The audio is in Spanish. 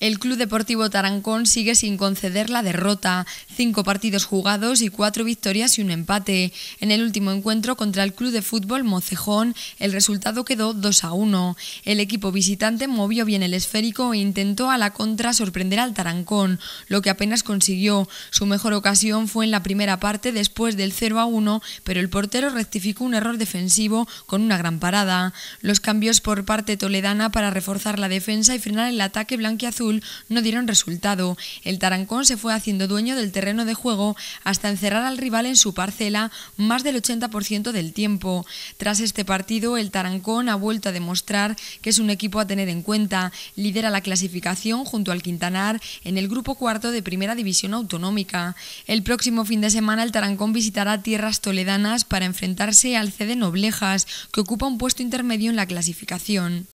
El Club Deportivo Tarancón sigue sin conceder la derrota, cinco partidos jugados y cuatro victorias y un empate. En el último encuentro contra el Club de Fútbol Mocejón, el resultado quedó 2 a 1. El equipo visitante movió bien el esférico e intentó a la contra sorprender al Tarancón, lo que apenas consiguió. Su mejor ocasión fue en la primera parte después del 0 a 1, pero el portero rectificó un error defensivo con una gran parada. Los cambios por parte toledana para reforzar la defensa y frenar el ataque blanquiazul no dieron resultado. El Tarancón se fue haciendo dueño del terreno de juego hasta encerrar al rival en su parcela más del 80% del tiempo. Tras este partido, el Tarancón ha vuelto a demostrar que es un equipo a tener en cuenta. Lidera la clasificación junto al Quintanar en el grupo cuarto de Primera División Autonómica. El próximo fin de semana el Tarancón visitará tierras toledanas para enfrentarse al CD Noblejas, que ocupa un puesto intermedio en la clasificación.